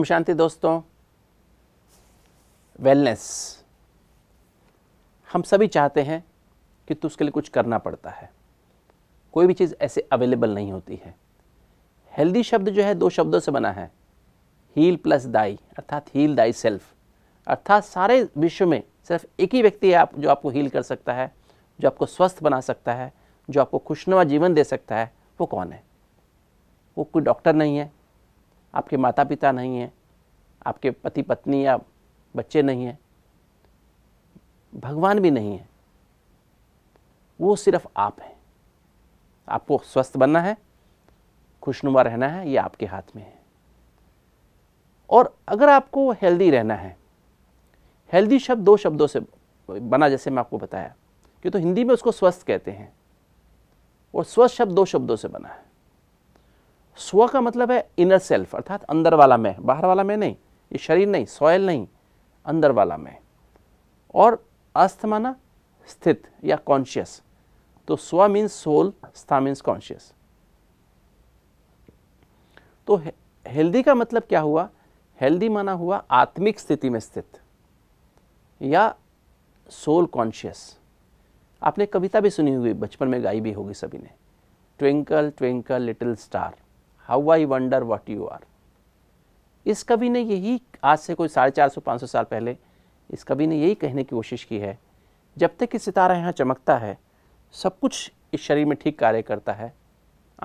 ओम शांति दोस्तों वेलनेस हम सभी चाहते हैं कि तो उसके लिए कुछ करना पड़ता है कोई भी चीज़ ऐसे अवेलेबल नहीं होती है हेल्दी शब्द जो है दो शब्दों से बना है हील प्लस दाई अर्थात हील दाई सेल्फ अर्थात सारे विश्व में सिर्फ एक ही व्यक्ति है आप जो आपको हील कर सकता है जो आपको स्वस्थ बना सकता है जो आपको खुशनुमा जीवन दे सकता है वो कौन है वो कोई डॉक्टर नहीं है आपके माता पिता नहीं हैं आपके पति पत्नी या बच्चे नहीं हैं भगवान भी नहीं है वो सिर्फ आप हैं आपको स्वस्थ बनना है खुशनुमा रहना है ये आपके हाथ में है और अगर आपको हेल्दी रहना है हेल्दी शब्द दो शब्दों से बना जैसे मैं आपको बताया क्यों तो हिंदी में उसको स्वस्थ कहते हैं और स्वस्थ शब्द दो शब्दों से बना है स्व का मतलब है इनर सेल्फ अर्थात अंदर वाला मैं बाहर वाला मैं नहीं ये शरीर नहीं सॉयल नहीं अंदर वाला मैं और अस्थ माना स्थित या कॉन्शियस तो स्व मीन्स सोल स्था मीन्स कॉन्शियस तो हेल्दी का मतलब क्या हुआ हेल्दी माना हुआ आत्मिक स्थिति में स्थित या सोल कॉन्शियस आपने कविता भी सुनी होगी बचपन में गाई भी होगी सभी ने twinkle twinkle little star how I wonder what you are इस कवि ने यही आज से कोई साढ़े चार सौ पाँच सौ साल पहले इस कवि ने यही कहने की कोशिश की है जब तक कि सितारा यहाँ चमकता है सब कुछ इस शरीर में ठीक कार्य करता है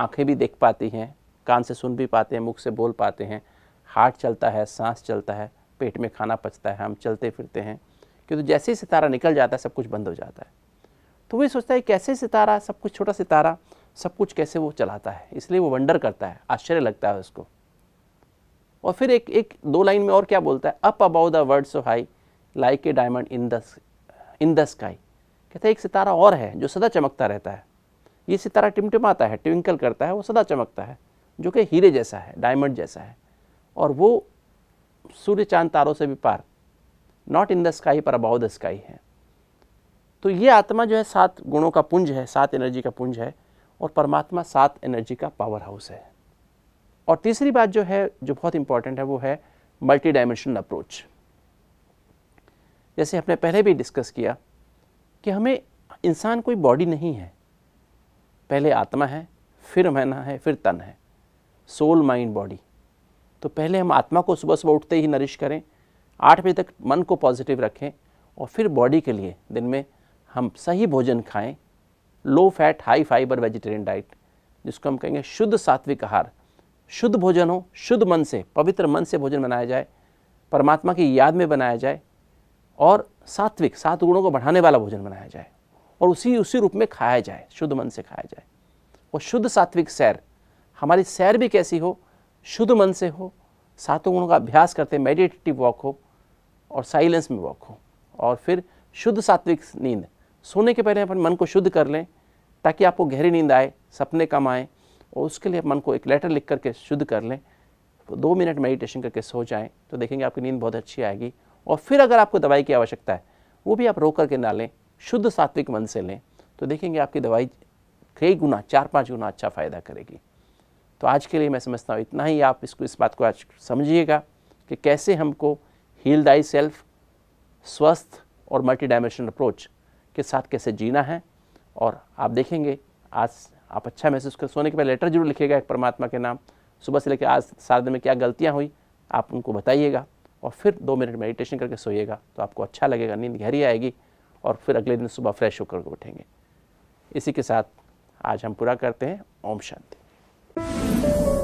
आंखें भी देख पाती हैं कान से सुन भी पाते हैं मुख से बोल पाते हैं हार्ट चलता है सांस चलता है पेट में खाना पचता है हम चलते फिरते हैं क्योंकि तो जैसे ही सितारा निकल जाता है सब कुछ बंद हो जाता है तो वही सोचता है कैसे सितारा सब कुछ छोटा सितारा सब कुछ कैसे वो चलाता है इसलिए वो वंडर करता है आश्चर्य लगता है उसको और फिर एक एक दो लाइन में और क्या बोलता है up above the world so high like a diamond in the in the sky कहते हैं एक सितारा और है जो सदा चमकता रहता है ये सितारा टिमटिमाता है ट्विंकल करता है वो सदा चमकता है जो कि हीरे जैसा है डायमंड जैसा है और वो सूर्य चांद तारों से भी पार नॉट इन द स्काई पर अबाउ द स्काई है तो ये आत्मा जो है सात गुणों का पुंज है सात एनर्जी का पुंज है और परमात्मा सात एनर्जी का पावर हाउस है और तीसरी बात जो है जो बहुत इंपॉर्टेंट है वो है मल्टी डायमेंशनल अप्रोच जैसे हमने पहले भी डिस्कस किया कि हमें इंसान कोई बॉडी नहीं है पहले आत्मा है फिर मना है फिर तन है सोल माइंड बॉडी तो पहले हम आत्मा को सुबह सुबह उठते ही नरिश करें आठ बजे तक मन को पॉजिटिव रखें और फिर बॉडी के लिए दिन में हम सही भोजन खाएं low fat high fibre vegetarian diet जिसको हम कहेंगे शुद्ध सात्विक आहार शुद्ध भोजन हो शुद्ध मन से पवित्र मन से भोजन बनाया जाए परमात्मा की याद में बनाया जाए और सात्विक सात गुणों को बढ़ाने वाला भोजन बनाया जाए और उसी उसी रूप में खाया जाए शुद्ध मन से खाया जाए और शुद्ध सात्विक सैर हमारी सैर भी कैसी हो शुद्ध मन से हो सातों गुणों का अभ्यास करते मेडिटेटिव वॉक हो और साइलेंस में वॉक हो और फिर शुद्ध सात्विक नींद सोने के पहले अपन मन को शुद्ध कर लें ताकि आपको गहरी नींद आए सपने कम आए और उसके लिए मन को एक लेटर लिख करके शुद्ध कर लें तो दो मिनट मेडिटेशन करके सो जाएँ तो देखेंगे आपकी नींद बहुत अच्छी आएगी और फिर अगर आपको दवाई की आवश्यकता है वो भी आप रो करके ना लें शुद्ध सात्विक मन से लें तो देखेंगे आपकी दवाई कई गुना चार पाँच गुना अच्छा फ़ायदा करेगी तो आज के लिए मैं समझता हूँ इतना ही आप इसको इस बात को आज समझिएगा कि कैसे हमको हील दाई सेल्फ स्वस्थ और मल्टी डायमेंशनल अप्रोच के साथ कैसे जीना है और आप देखेंगे आज आप अच्छा महसूस कर सोने के पहले लेटर जरूर लिखिएगा एक परमात्मा के नाम सुबह से लेकर आज सात दिन में क्या गलतियाँ हुई आप उनको बताइएगा और फिर दो मिनट मेडिटेशन करके सोइएगा तो आपको अच्छा लगेगा नींद गहरी आएगी और फिर अगले दिन सुबह फ्रेश होकर उठेंगे इसी के साथ आज हम पूरा करते हैं ओम शांति